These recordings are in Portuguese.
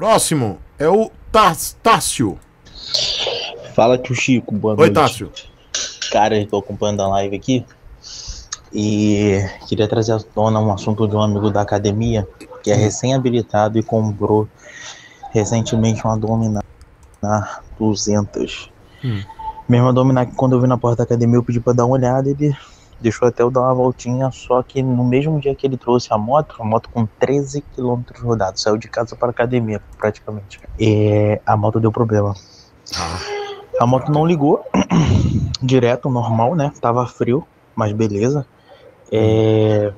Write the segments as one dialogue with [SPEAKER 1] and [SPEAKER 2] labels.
[SPEAKER 1] Próximo é o Tássio. Fala tio Chico, boa Oi, noite. Oi, Tássio. Cara, eu tô acompanhando a live aqui e queria trazer à tona um assunto de um amigo da academia que é recém-habilitado e comprou recentemente uma Dominar 200. Hum. Mesma Dominar que quando eu vi na porta da academia eu pedi pra dar uma olhada, ele Deixou até eu dar uma voltinha, só que no mesmo dia que ele trouxe a moto, a moto com 13 km rodados, saiu de casa para academia praticamente. E a moto deu problema. Ah. A moto não ligou, direto, normal, né? Tava frio, mas beleza. É,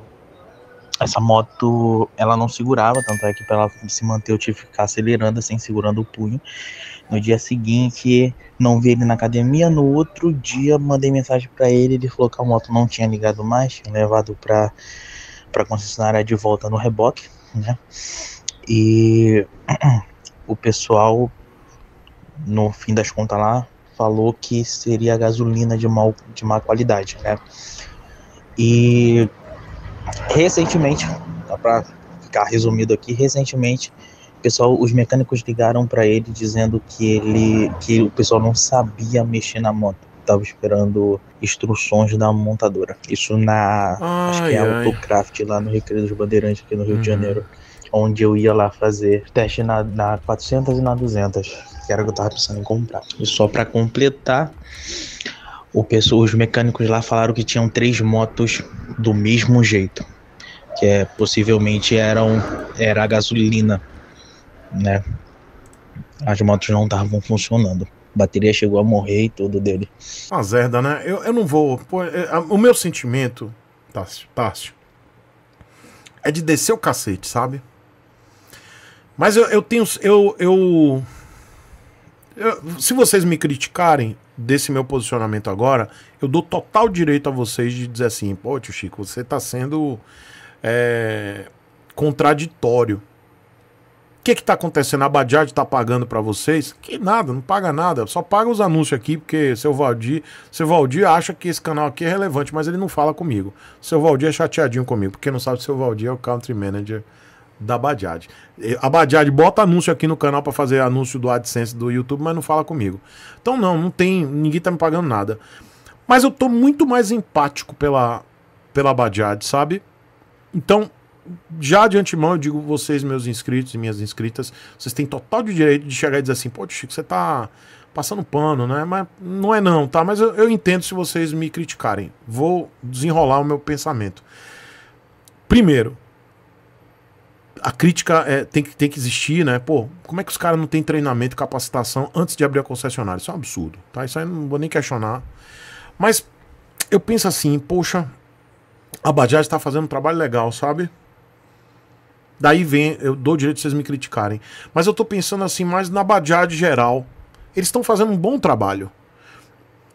[SPEAKER 1] essa moto ela não segurava, tanto é que para ela se manter eu tive que ficar acelerando assim, segurando o punho. No dia seguinte, não vi ele na academia. No outro dia, mandei mensagem para ele. Ele falou que a moto não tinha ligado mais, tinha levado para para concessionária de volta no reboque, né? E o pessoal, no fim das contas lá, falou que seria gasolina de, mal, de má qualidade, né? E recentemente, para ficar resumido aqui, recentemente o pessoal, os mecânicos ligaram para ele dizendo que ele, que o pessoal não sabia mexer na moto, tava esperando instruções da montadora. Isso na ai, acho que é ai. Autocraft lá no Recreio dos Bandeirantes aqui no Rio uhum. de Janeiro, onde eu ia lá fazer teste na, na 400 e na 200, que era o que eu estava pensando em comprar. E só para completar o pessoal, os mecânicos lá falaram que tinham três motos do mesmo jeito, que é possivelmente eram era a gasolina, né? As motos não estavam funcionando. bateria chegou a morrer e tudo dele.
[SPEAKER 2] Uma zerda, né? Eu, eu não vou. Pô, é, a, o meu sentimento, Tássio, Tássio, é de descer o cacete, sabe? Mas eu, eu tenho. Eu, eu, eu. Se vocês me criticarem, desse meu posicionamento agora, eu dou total direito a vocês de dizer assim, pô, tio Chico, você está sendo é, contraditório. O que que está acontecendo? A Badiad está pagando para vocês? Que nada, não paga nada. Só paga os anúncios aqui, porque seu Valdir, seu Valdir acha que esse canal aqui é relevante, mas ele não fala comigo. Seu Valdir é chateadinho comigo, porque não sabe se seu Valdir é o country manager da Bajaj. A Bajaj bota anúncio aqui no canal para fazer anúncio do AdSense do YouTube, mas não fala comigo. Então não, não tem, ninguém tá me pagando nada. Mas eu tô muito mais empático pela pela Bajaj, sabe? Então, já de antemão eu digo vocês, meus inscritos e minhas inscritas, vocês têm total de direito de chegar e dizer assim, pô, Chico, você tá passando pano, né? Mas não é não, tá? Mas eu, eu entendo se vocês me criticarem. Vou desenrolar o meu pensamento. Primeiro, a crítica é, tem, que, tem que existir, né? Pô, como é que os caras não têm treinamento, capacitação antes de abrir a concessionária? Isso é um absurdo, tá? Isso aí não vou nem questionar. Mas eu penso assim, poxa, a Bajaj está fazendo um trabalho legal, sabe? Daí vem, eu dou o direito de vocês me criticarem. Mas eu tô pensando assim, mais na Bajaj geral. Eles estão fazendo um bom trabalho.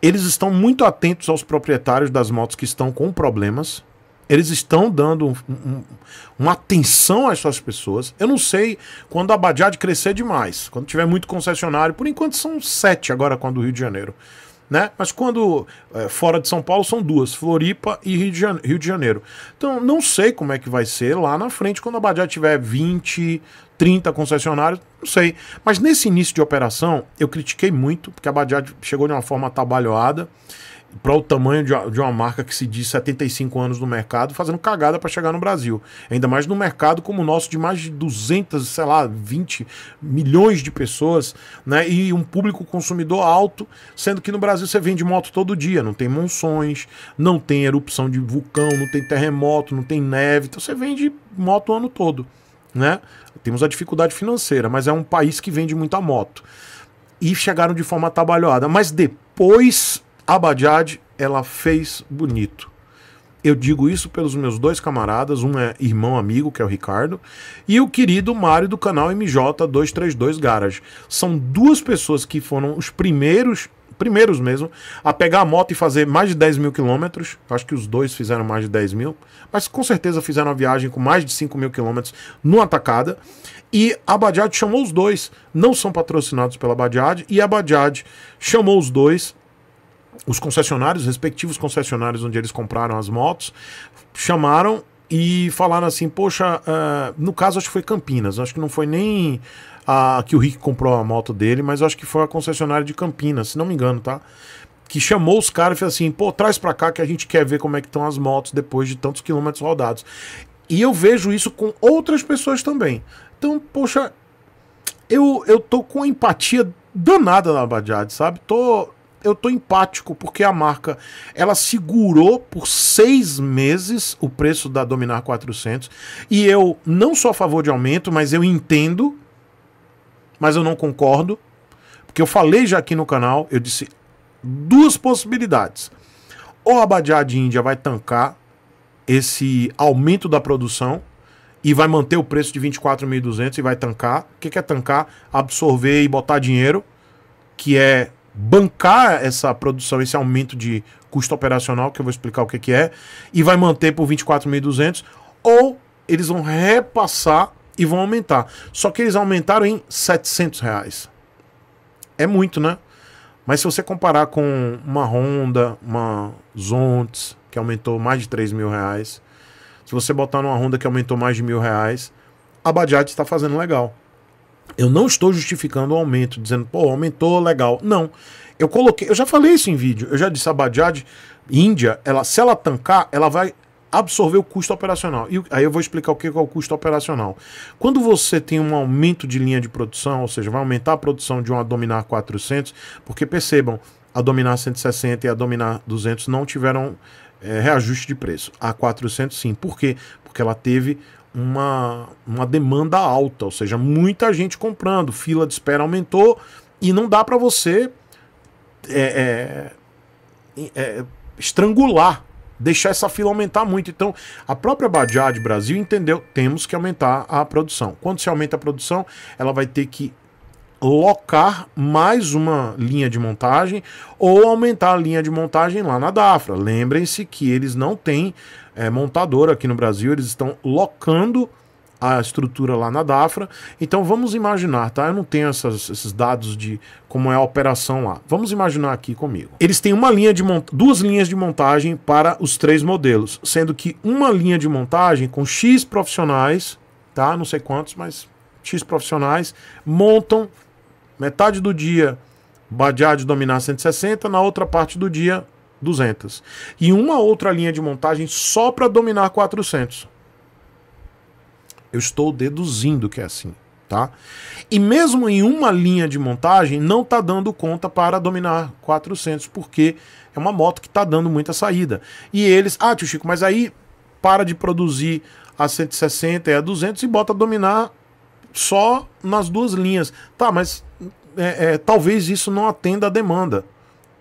[SPEAKER 2] Eles estão muito atentos aos proprietários das motos que estão com problemas eles estão dando um, um, uma atenção às suas pessoas. Eu não sei quando a Badiad crescer demais, quando tiver muito concessionário. Por enquanto são sete agora com a do Rio de Janeiro. Né? Mas quando é, fora de São Paulo são duas, Floripa e Rio de, Janeiro, Rio de Janeiro. Então não sei como é que vai ser lá na frente quando a Badiad tiver 20, 30 concessionários, não sei. Mas nesse início de operação eu critiquei muito, porque a Badiad chegou de uma forma atabalhoada para o tamanho de uma marca que se diz 75 anos no mercado, fazendo cagada para chegar no Brasil. Ainda mais no mercado como o nosso, de mais de 200, sei lá, 20 milhões de pessoas, né? E um público consumidor alto, sendo que no Brasil você vende moto todo dia, não tem monções, não tem erupção de vulcão, não tem terremoto, não tem neve, então você vende moto o ano todo, né? Temos a dificuldade financeira, mas é um país que vende muita moto. E chegaram de forma atabalhoada, mas depois a ela fez bonito. Eu digo isso pelos meus dois camaradas, um é irmão amigo, que é o Ricardo, e o querido Mário do canal MJ232 Garage. São duas pessoas que foram os primeiros, primeiros mesmo, a pegar a moto e fazer mais de 10 mil quilômetros. Acho que os dois fizeram mais de 10 mil, mas com certeza fizeram a viagem com mais de 5 mil quilômetros numa tacada. E a Bajaj chamou os dois, não são patrocinados pela Bajaj, e a Bajaj chamou os dois os concessionários, os respectivos concessionários onde eles compraram as motos, chamaram e falaram assim: Poxa, uh, no caso acho que foi Campinas, acho que não foi nem a que o Rick comprou a moto dele, mas acho que foi a concessionária de Campinas, se não me engano, tá? Que chamou os caras e falou assim: pô, traz pra cá que a gente quer ver como é que estão as motos depois de tantos quilômetros rodados. E eu vejo isso com outras pessoas também. Então, poxa, eu, eu tô com empatia danada na Bajad, sabe? Tô eu tô empático, porque a marca ela segurou por seis meses o preço da Dominar 400 e eu não sou a favor de aumento, mas eu entendo, mas eu não concordo, porque eu falei já aqui no canal, eu disse duas possibilidades. Ou a Badiá de Índia vai tancar esse aumento da produção e vai manter o preço de 24.200 e vai tancar. O que é tancar? Absorver e botar dinheiro, que é bancar essa produção, esse aumento de custo operacional, que eu vou explicar o que, que é, e vai manter por 24.200, ou eles vão repassar e vão aumentar. Só que eles aumentaram em 700 reais. É muito, né? Mas se você comparar com uma Honda, uma Zontes, que aumentou mais de 3 mil reais, se você botar numa Honda que aumentou mais de mil reais, a Bajaj está fazendo legal. Eu não estou justificando o aumento, dizendo, pô, aumentou, legal. Não. Eu coloquei, eu já falei isso em vídeo, eu já disse a Bajaj, Índia, ela, se ela tancar, ela vai absorver o custo operacional. E aí eu vou explicar o que é o custo operacional. Quando você tem um aumento de linha de produção, ou seja, vai aumentar a produção de uma Dominar 400, porque percebam, a Dominar 160 e a Dominar 200 não tiveram é, reajuste de preço. A 400 sim. Por quê? Porque ela teve uma, uma demanda alta, ou seja, muita gente comprando, fila de espera aumentou e não dá para você é, é, é, estrangular, deixar essa fila aumentar muito. Então, a própria Bajaj Brasil entendeu, temos que aumentar a produção. Quando se aumenta a produção, ela vai ter que locar mais uma linha de montagem ou aumentar a linha de montagem lá na Dafra. Lembrem-se que eles não têm é, montador aqui no Brasil, eles estão locando a estrutura lá na Dafra. Então vamos imaginar, tá? Eu não tenho essas, esses dados de como é a operação lá. Vamos imaginar aqui comigo. Eles têm uma linha de duas linhas de montagem para os três modelos, sendo que uma linha de montagem com X profissionais, tá? Não sei quantos, mas X profissionais montam Metade do dia, de dominar 160, na outra parte do dia, 200. E uma outra linha de montagem só para dominar 400. Eu estou deduzindo que é assim, tá? E mesmo em uma linha de montagem, não tá dando conta para dominar 400, porque é uma moto que tá dando muita saída. E eles, ah, tio Chico, mas aí para de produzir a 160 e a 200 e bota a dominar só nas duas linhas. Tá, mas é, é, talvez isso não atenda a demanda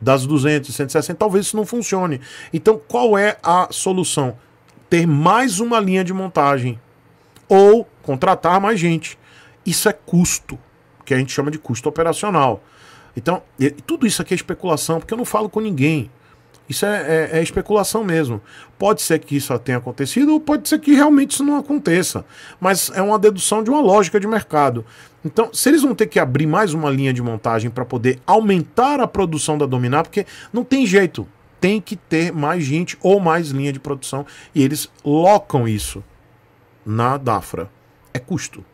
[SPEAKER 2] das 200, 160, talvez isso não funcione. Então, qual é a solução? Ter mais uma linha de montagem ou contratar mais gente. Isso é custo, que a gente chama de custo operacional. Então, tudo isso aqui é especulação, porque eu não falo com ninguém. Isso é, é, é, especulação mesmo. Pode ser que isso tenha acontecido ou pode ser que realmente isso não aconteça. Mas é uma dedução de uma lógica de mercado. Então, se eles vão ter que abrir mais uma linha de montagem para poder aumentar a produção da Dominar, porque não tem jeito, tem que ter mais gente ou mais linha de produção e eles locam isso na Dafra. É custo.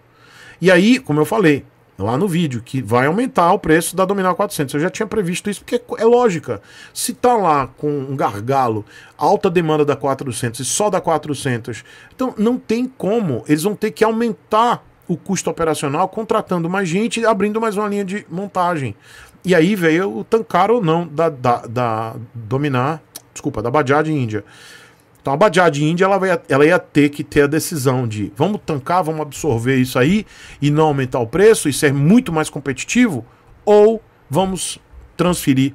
[SPEAKER 2] E aí, como eu falei, lá no vídeo, que vai aumentar o preço da Dominar 400. Eu já tinha previsto isso porque é lógica. Se tá lá com um gargalo, alta demanda da 400 e só da 400, então não tem como. Eles vão ter que aumentar o custo operacional contratando mais gente e abrindo mais uma linha de montagem. E aí veio o tancar ou não da, da, da Dominar, desculpa, da Bajaj Índia. Então a Bajaj Índia ela, vai, ela ia ter que ter a decisão de vamos tancar, vamos absorver isso aí e não aumentar o preço e ser muito mais competitivo ou vamos transferir.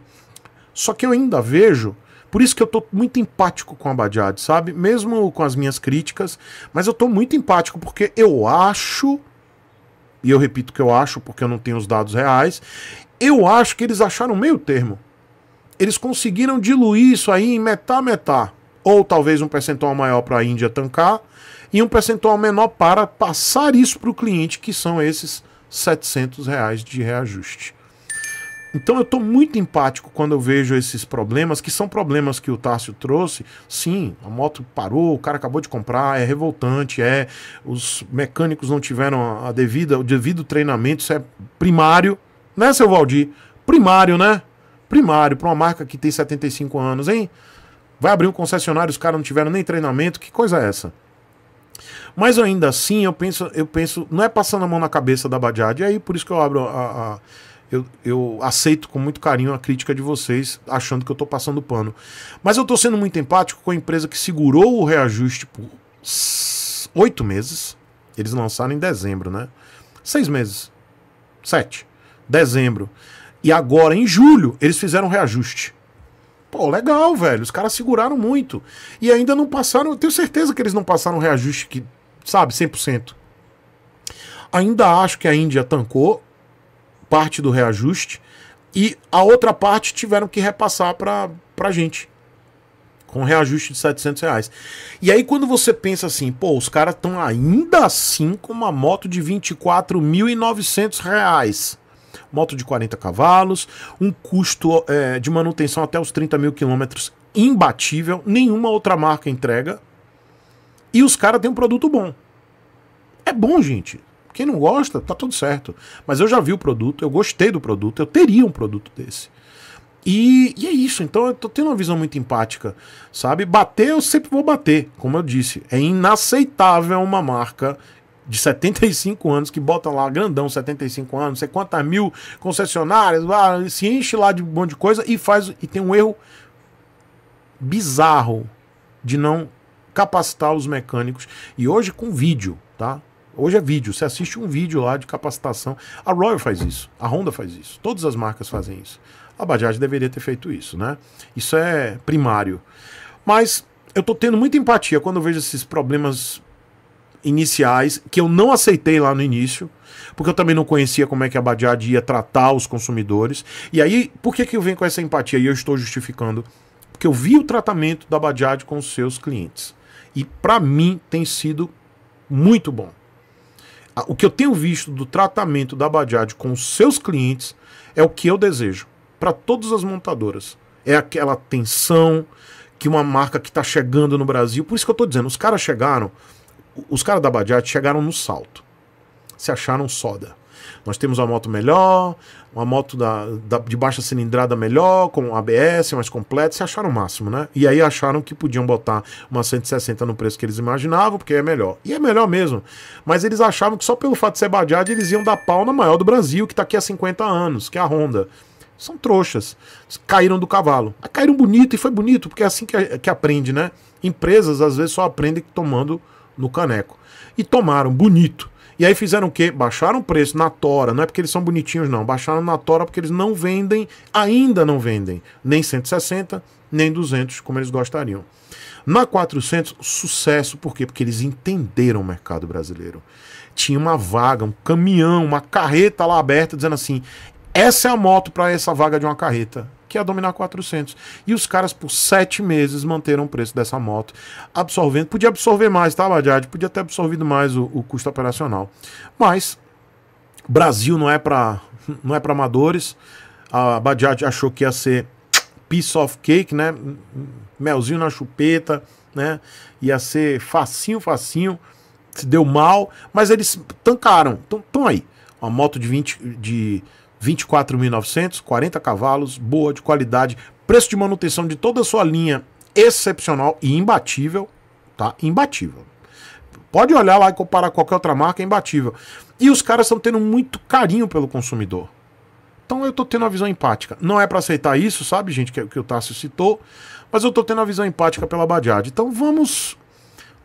[SPEAKER 2] Só que eu ainda vejo, por isso que eu estou muito empático com a Bajaj, sabe? Mesmo com as minhas críticas, mas eu estou muito empático porque eu acho, e eu repito que eu acho porque eu não tenho os dados reais, eu acho que eles acharam meio termo. Eles conseguiram diluir isso aí em metá-metá ou talvez um percentual maior para a Índia tancar e um percentual menor para passar isso para o cliente, que são esses 700 reais de reajuste. Então eu estou muito empático quando eu vejo esses problemas, que são problemas que o Tássio trouxe. Sim, a moto parou, o cara acabou de comprar, é revoltante, é os mecânicos não tiveram a devida, o devido treinamento, isso é primário, né, seu Valdir? Primário, né? Primário para uma marca que tem 75 anos, hein? Vai abrir um concessionário, os caras não tiveram nem treinamento, que coisa é essa? Mas ainda assim, eu penso, eu penso, não é passando a mão na cabeça da Bajaj e aí por isso que eu abro a, a eu, eu, aceito com muito carinho a crítica de vocês, achando que eu estou passando pano. Mas eu estou sendo muito empático com a empresa que segurou o reajuste por oito meses. Eles lançaram em dezembro, né? Seis meses. Sete. Dezembro. E agora, em julho, eles fizeram reajuste. Pô, legal, velho. Os caras seguraram muito. E ainda não passaram. Eu tenho certeza que eles não passaram o reajuste que, sabe, 100%. Ainda acho que a Índia tancou parte do reajuste e a outra parte tiveram que repassar para pra gente com reajuste de 700 reais. E aí quando você pensa assim, pô, os caras estão ainda assim com uma moto de 24.900 reais moto de 40 cavalos, um custo é, de manutenção até os 30 mil quilômetros imbatível, nenhuma outra marca entrega. E os caras têm um produto bom. É bom, gente. Quem não gosta, tá tudo certo. Mas eu já vi o produto, eu gostei do produto, eu teria um produto desse. E, e, é isso, então eu tô tendo uma visão muito empática, sabe? Bater, eu sempre vou bater, como eu disse. É inaceitável uma marca de 75 anos, que botam lá grandão, 75 anos, não sei quantas mil concessionárias, lá, se enche lá de um monte de coisa e faz e tem um erro bizarro de não capacitar os mecânicos. E hoje com vídeo, tá? Hoje é vídeo, você assiste um vídeo lá de capacitação. A Royal faz isso, a Honda faz isso, todas as marcas fazem isso. A Bajaj deveria ter feito isso, né? Isso é primário. Mas eu tô tendo muita empatia quando eu vejo esses problemas iniciais que eu não aceitei lá no início, porque eu também não conhecia como é que a Badiad ia tratar os consumidores. E aí, por que, que eu venho com essa empatia e eu estou justificando? Porque eu vi o tratamento da Badiad com os seus clientes. E para mim tem sido muito bom. O que eu tenho visto do tratamento da Badiad com os seus clientes é o que eu desejo para todas as montadoras. É aquela tensão que uma marca que está chegando no Brasil, por isso que eu estou dizendo, os caras chegaram os caras da Bajaj chegaram no salto. Se acharam soda. Nós temos uma moto melhor, uma moto da, da, de baixa cilindrada melhor, com ABS mais completo, se acharam o máximo, né? E aí acharam que podiam botar uma 160 no preço que eles imaginavam, porque é melhor. E é melhor mesmo. Mas eles achavam que só pelo fato de ser Bajaj eles iam dar pau na maior do Brasil, que tá aqui há 50 anos, que é a Honda. São trouxas. Caíram do cavalo. Caíram bonito e foi bonito, porque é assim que, que aprende, né? Empresas às vezes só aprendem tomando no caneco. E tomaram, bonito. E aí fizeram o quê? Baixaram o preço na tora. Não é porque eles são bonitinhos, não. Baixaram na tora porque eles não vendem, ainda não vendem, nem 160, nem 200, como eles gostariam. Na 400, sucesso, por quê? Porque eles entenderam o mercado brasileiro. Tinha uma vaga, um caminhão, uma carreta lá aberta, dizendo assim: essa é a moto para essa vaga de uma carreta que a é Dominar 400. E os caras por sete meses manteram o preço dessa moto, absorvendo. Podia absorver mais, tá, Badiad? Podia ter absorvido mais o, o custo operacional. Mas Brasil não é para não é para amadores. A Badiad achou que ia ser piece of cake, né? Melzinho na chupeta, né? Ia ser facinho, facinho. Se deu mal, mas eles tancaram. Estão aí. Uma moto de 20 de 24.900, 40 cavalos, boa, de qualidade, preço de manutenção de toda a sua linha excepcional e imbatível, tá? Imbatível. Pode olhar lá e comparar qualquer outra marca, é imbatível. E os caras estão tendo muito carinho pelo consumidor. Então eu tô tendo uma visão empática. Não é para aceitar isso, sabe, gente, que, é que o Tássio citou, mas eu tô tendo uma visão empática pela Badiad. Então vamos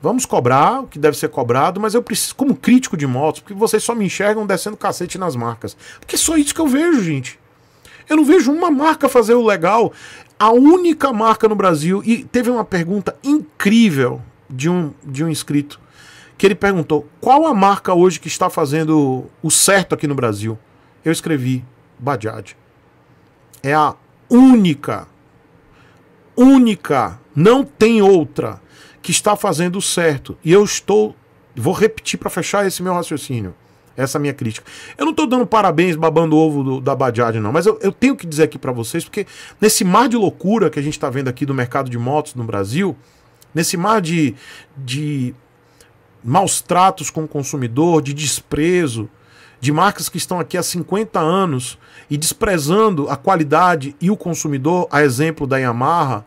[SPEAKER 2] Vamos cobrar o que deve ser cobrado, mas eu preciso, como crítico de motos, porque vocês só me enxergam descendo cacete nas marcas. Porque é só isso que eu vejo, gente. Eu não vejo uma marca fazer o legal. A única marca no Brasil. E teve uma pergunta incrível de um, de um inscrito. Que ele perguntou: qual a marca hoje que está fazendo o certo aqui no Brasil? Eu escrevi: Bajaj. É a única. Única. Não tem outra que está fazendo certo. E eu estou. Vou repetir para fechar esse meu raciocínio. Essa minha crítica. Eu não estou dando parabéns babando o ovo do, da Badiade, não, mas eu, eu tenho que dizer aqui para vocês, porque nesse mar de loucura que a gente está vendo aqui do mercado de motos no Brasil, nesse mar de, de maus tratos com o consumidor, de desprezo, de marcas que estão aqui há 50 anos e desprezando a qualidade e o consumidor, a exemplo da Yamaha,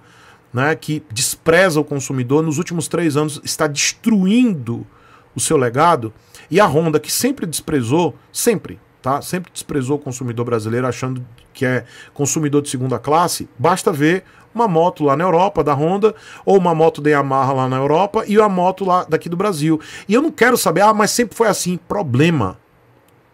[SPEAKER 2] né, que despreza o consumidor, nos últimos três anos está destruindo o seu legado. E a Honda, que sempre desprezou, sempre, tá? Sempre desprezou o consumidor brasileiro, achando que é consumidor de segunda classe, basta ver uma moto lá na Europa da Honda, ou uma moto da Yamaha lá na Europa, e uma moto lá daqui do Brasil. E eu não quero saber, ah, mas sempre foi assim. Problema.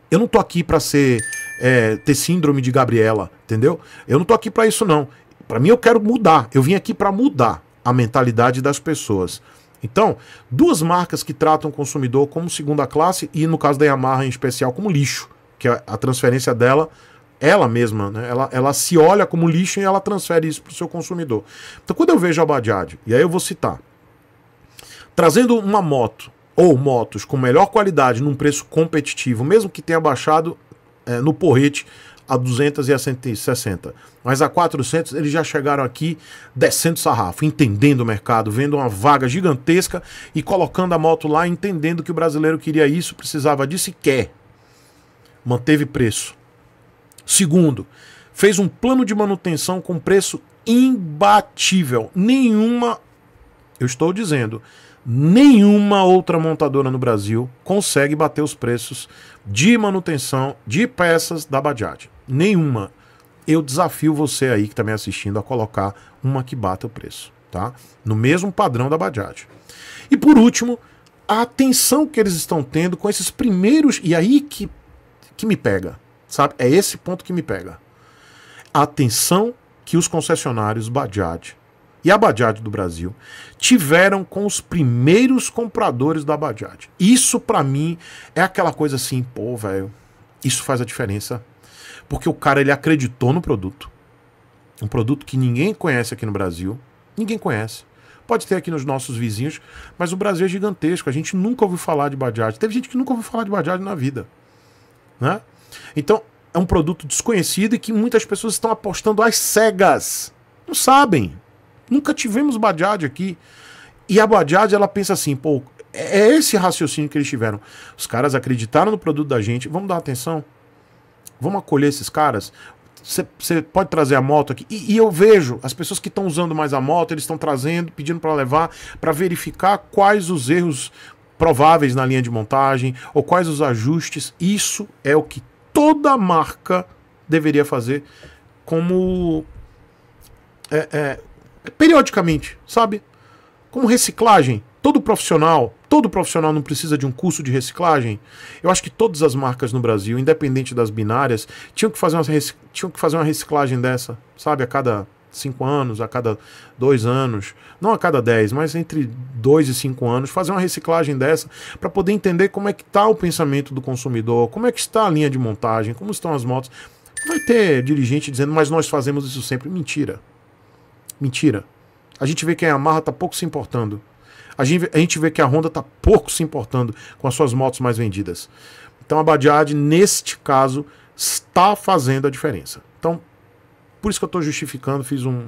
[SPEAKER 2] Eu não tô aqui para ser. É, ter síndrome de Gabriela, entendeu? Eu não tô aqui para isso não. Para mim, eu quero mudar. Eu vim aqui para mudar a mentalidade das pessoas. Então, duas marcas que tratam o consumidor como segunda classe e, no caso da Yamaha em especial, como lixo, que é a, transferência dela, ela mesma, né? ela, ela se olha como lixo e ela transfere isso para o seu consumidor. Então, quando eu vejo a Bajaj, e aí eu vou citar, trazendo uma moto ou motos com melhor qualidade num preço competitivo, mesmo que tenha baixado é, no porrete a 200 e a 160. Mas a 400 eles já chegaram aqui descendo sarrafo, entendendo o mercado, vendo uma vaga gigantesca e colocando a moto lá, entendendo que o brasileiro queria isso, precisava disso e quer. Manteve preço. Segundo, fez um plano de manutenção com preço imbatível. Nenhuma, eu estou dizendo, Nenhuma outra montadora no Brasil consegue bater os preços de manutenção de peças da Bajaj. Nenhuma. Eu desafio você aí que está me assistindo a colocar uma que bata o preço, tá? No mesmo padrão da Bajaj. E por último, a atenção que eles estão tendo com esses primeiros e aí que que me pega, sabe? É esse ponto que me pega. A atenção que os concessionários Bajaj e a Bajaj do Brasil tiveram com os primeiros compradores da Bajaj. Isso para mim é aquela coisa assim, pô, velho, isso faz a diferença, porque o cara ele acreditou no produto. Um produto que ninguém conhece aqui no Brasil, ninguém conhece. Pode ter aqui nos nossos vizinhos, mas o Brasil é gigantesco, a gente nunca ouviu falar de Bajaj. Teve gente que nunca ouviu falar de Bajaj na vida, né? Então, é um produto desconhecido e que muitas pessoas estão apostando às cegas. Não sabem. Nunca tivemos Bajaj aqui. E a Bajaj, ela pensa assim, pô, é, é esse raciocínio que eles tiveram. Os caras acreditaram no produto da gente, vamos dar atenção? Vamos acolher esses caras? Você pode trazer a moto aqui. E, e eu vejo as pessoas que estão usando mais a moto, eles estão trazendo, pedindo para levar, para verificar quais os erros prováveis na linha de montagem ou quais os ajustes. Isso é o que toda marca deveria fazer como é, é, periodicamente, sabe? Como reciclagem. Todo profissional, todo profissional não precisa de um curso de reciclagem. Eu acho que todas as marcas no Brasil, independente das binárias, tinham que fazer uma, tinham que fazer uma reciclagem dessa, sabe? A cada cinco anos, a cada dois anos, não a cada dez, mas entre dois e cinco anos, fazer uma reciclagem dessa para poder entender como é que está o pensamento do consumidor, como é que está a linha de montagem, como estão as motos. Vai ter dirigente dizendo, mas nós fazemos isso sempre. Mentira. Mentira. A gente vê que a Yamaha está pouco se importando. A gente, a gente vê que a Honda está pouco se importando com as suas motos mais vendidas. Então a Bajaj, neste caso, está fazendo a diferença. Então, por isso que eu estou justificando, fiz um,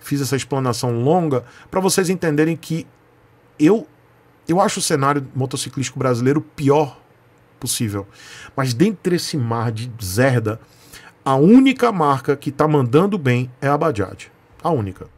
[SPEAKER 2] fiz essa explanação longa para vocês entenderem que eu eu acho o cenário motociclístico brasileiro pior possível. Mas dentre esse mar de zerda, a única marca que está mandando bem é a Bajaj a única.